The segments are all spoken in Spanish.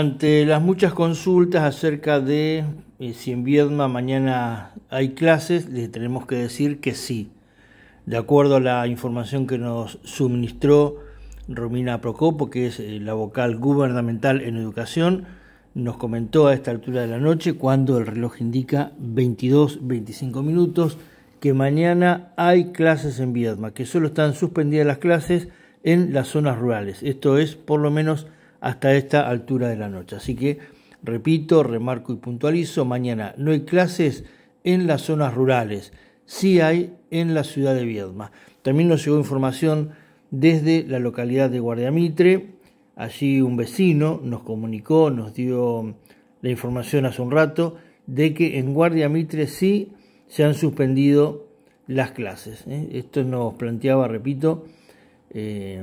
Ante las muchas consultas acerca de eh, si en Viedma mañana hay clases, le tenemos que decir que sí. De acuerdo a la información que nos suministró Romina Procopo, que es eh, la vocal gubernamental en educación, nos comentó a esta altura de la noche, cuando el reloj indica 22-25 minutos, que mañana hay clases en Viedma, que solo están suspendidas las clases en las zonas rurales. Esto es por lo menos hasta esta altura de la noche. Así que, repito, remarco y puntualizo, mañana no hay clases en las zonas rurales, sí hay en la ciudad de Viedma. También nos llegó información desde la localidad de Guardiamitre, allí un vecino nos comunicó, nos dio la información hace un rato, de que en Mitre sí se han suspendido las clases. ¿eh? Esto nos planteaba, repito, eh,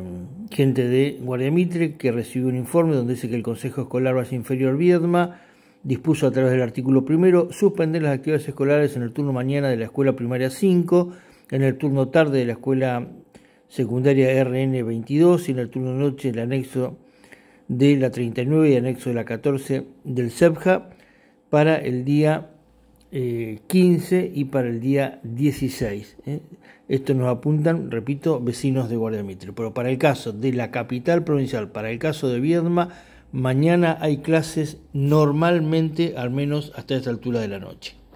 gente de Guardia Mitre que recibió un informe donde dice que el Consejo Escolar base Inferior Viedma dispuso a través del artículo primero suspender las actividades escolares en el turno mañana de la escuela primaria 5, en el turno tarde de la escuela secundaria RN 22 y en el turno noche el anexo de la 39 y anexo de la 14 del CEPJA para el día eh, 15 y para el día 16. ¿eh? Esto nos apuntan, repito, vecinos de Guardia Mitre. Pero para el caso de la capital provincial, para el caso de Viedma, mañana hay clases normalmente, al menos hasta esta altura de la noche.